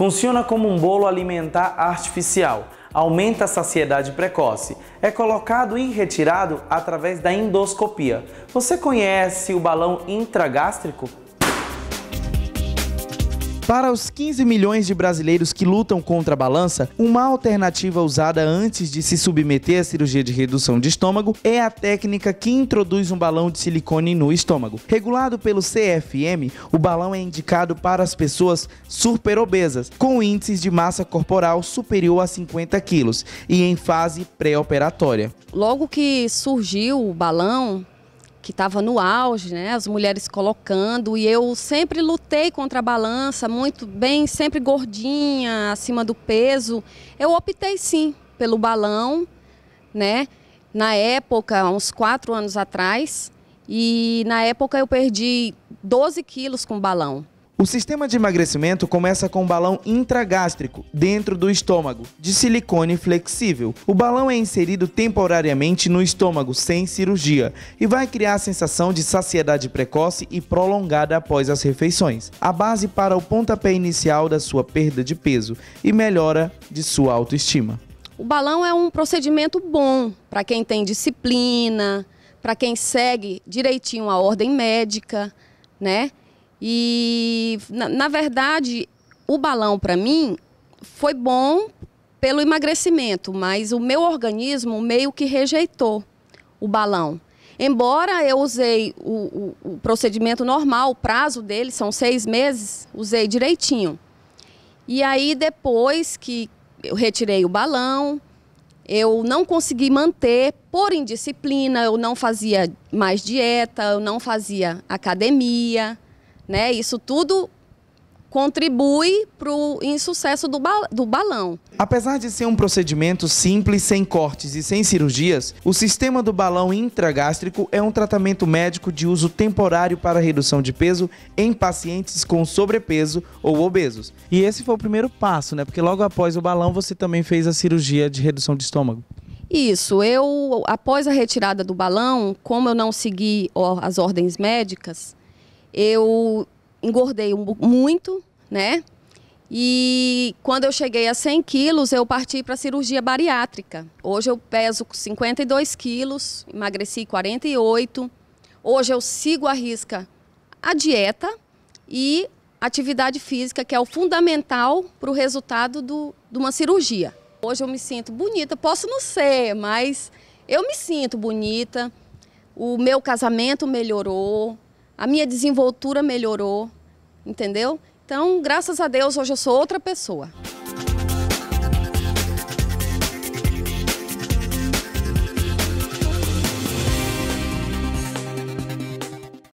Funciona como um bolo alimentar artificial, aumenta a saciedade precoce. É colocado e retirado através da endoscopia. Você conhece o balão intragástrico? Para os 15 milhões de brasileiros que lutam contra a balança, uma alternativa usada antes de se submeter à cirurgia de redução de estômago é a técnica que introduz um balão de silicone no estômago. Regulado pelo CFM, o balão é indicado para as pessoas superobesas, com índices de massa corporal superior a 50 quilos e em fase pré-operatória. Logo que surgiu o balão, que estava no auge, né? As mulheres colocando e eu sempre lutei contra a balança, muito bem, sempre gordinha, acima do peso. Eu optei sim pelo balão, né? Na época, uns quatro anos atrás, e na época eu perdi 12 quilos com balão. O sistema de emagrecimento começa com um balão intragástrico, dentro do estômago, de silicone flexível. O balão é inserido temporariamente no estômago, sem cirurgia, e vai criar a sensação de saciedade precoce e prolongada após as refeições, a base para o pontapé inicial da sua perda de peso e melhora de sua autoestima. O balão é um procedimento bom para quem tem disciplina, para quem segue direitinho a ordem médica, né? E, na, na verdade, o balão para mim foi bom pelo emagrecimento, mas o meu organismo meio que rejeitou o balão. Embora eu usei o, o, o, procedimento normal, o prazo dele são seis meses, usei direitinho. E aí depois que eu retirei o balão, eu não consegui manter por indisciplina, eu não fazia mais dieta, eu não fazia academia. Né? Isso tudo contribui para o insucesso do, ba do balão. Apesar de ser um procedimento simples, sem cortes e sem cirurgias, o sistema do balão intragástrico é um tratamento médico de uso temporário para redução de peso em pacientes com sobrepeso ou obesos. E esse foi o primeiro passo, né? Porque logo após o balão você também fez a cirurgia de redução de estômago. Isso, eu após a retirada do balão, como eu não segui as ordens médicas, eu engordei muito, né? E quando eu cheguei a 100 quilos, eu parti para cirurgia bariátrica. Hoje eu peso 52 quilos, emagreci 48. Hoje eu sigo a risca a dieta e atividade física, que é o fundamental para o resultado do, de uma cirurgia. Hoje eu me sinto bonita, posso não ser, mas eu me sinto bonita. O meu casamento melhorou, a minha desenvoltura melhorou, entendeu? Então, graças a Deus, hoje eu sou outra pessoa.